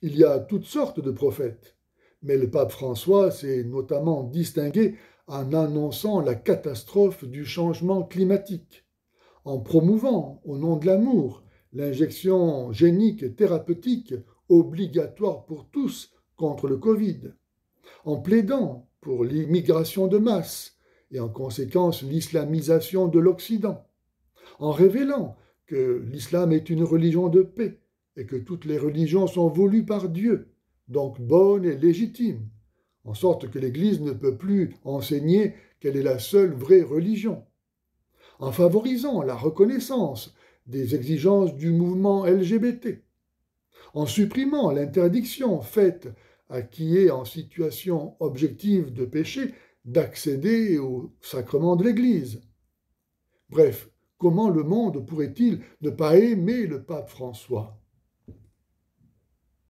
Il y a toutes sortes de prophètes, mais le pape François s'est notamment distingué en annonçant la catastrophe du changement climatique, en promouvant, au nom de l'amour, l'injection génique thérapeutique obligatoire pour tous contre le Covid, en plaidant pour l'immigration de masse et en conséquence l'islamisation de l'Occident, en révélant que l'islam est une religion de paix et que toutes les religions sont voulues par Dieu, donc bonnes et légitimes, en sorte que l'Église ne peut plus enseigner qu'elle est la seule vraie religion. En favorisant la reconnaissance des exigences du mouvement LGBT, en supprimant l'interdiction faite à qui est en situation objective de péché d'accéder au sacrement de l'Église. Bref, comment le monde pourrait-il ne pas aimer le pape François